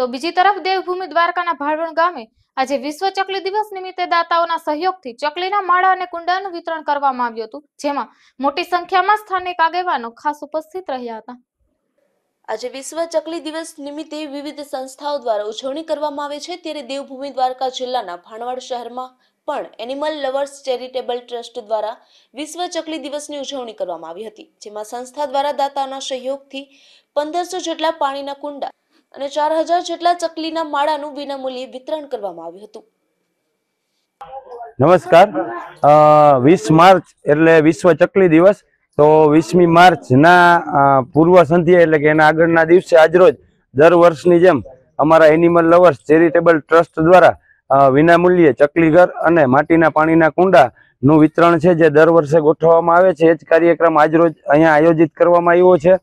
તો બીજી તરફ દેવભૂમિ દ્વારકાના ભાડવણ ગામે આજે વિશ્વ ચકલી દિવસ નિમિત્તે દાતાઓના સહયોગથી ચકલીના માળા અને કુંડાનું વિતરણ કરવામાં આવ્યું હતું જેમાં મોટી સંખ્યામાં સ્થાનિક આગેવાનો ખાસ ઉપસ્થિત રહ્યા હતા આજે વિશ્વ ચકલી દિવસ નિમિત્તે વિવિધ સંસ્થાઓ દ્વારા ઉજવણી કરવામાં આવે છે ત્યારે દેવભૂમિ દ્વારકા જિલ્લાના ભાણવડ શહેરમાં પણ એનિમલ લવર્સ ચેરિટેબલ ટ્રસ્ટ દ્વારા વિશ્વ ચકલી દિવસની ઉજવણી કરવામાં આવી હતી જેમાં સંસ્થા દ્વારા દાતાઓના સહયોગથી પંદરસો જેટલા પાણીના કુંડા અને ચાર હજાર જેટલા ચકલીના માળાનું વિનામૂલ્યે વિતરણ કરવામાં આવ્યું હતું નમસ્કાર વીસ માર્ચ એટલે વિશ્વ ચકલી દિવસ તો વીસમી માર્ચના પૂર્વ સંધ્યા એટલે કે એના આગળના દિવસે આજરોજ દર વર્ષની જેમ અમારા એનિમલ લવર્સ ચેરિટેબલ ટ્રસ્ટ દ્વારા વિનામૂલ્યે ચકલી ઘર અને માટીના પાણીના કુંડાનું વિતરણ છે જે દર વર્ષે ગોઠવવામાં આવે છે એ જ કાર્યક્રમ આજરોજ અહીંયા આયોજિત કરવામાં આવ્યો છે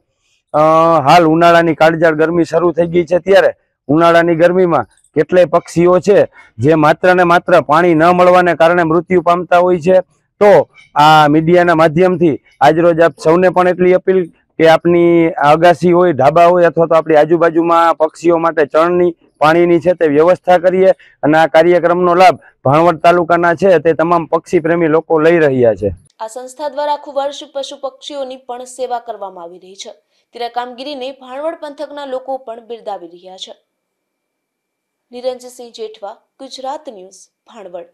હાલ ઉનાળાની કાળજાળ ગરમી શરૂ થઈ ગઈ છે ત્યારે ઉનાળાની ગરમીમાં કેટલાય પક્ષીઓ છે જે માત્ર ને માત્ર પાણી ન મળવાને કારણે મૃત્યુ પામતા હોય છે તો આ મીડિયાના માધ્યમથી આજરોજ આપ સૌને પણ એટલી અપીલ કે આપની અગાસી હોય ઢાબા હોય અથવા તો આપણી આજુબાજુમાં પક્ષીઓ માટે ચણની પાણીની છે તે વ્યવસ્થા કરીએ અને આ કાર્યક્રમનો લાભ ભાણવડ તાલુકાના છે તે તમામ પક્ષી પ્રેમી લોકો લઈ રહ્યા છે આ સંસ્થા દ્વારા આખું વર્ષ પશુ પક્ષીઓની પણ સેવા કરવામાં આવી રહી છે તેના કામગીરીને ભાણવડ પંથકના લોકો પણ બિરદાવી રહ્યા છે નિરંજનસિંહ જેઠવા ગુજરાત ન્યૂઝ ભાણવડ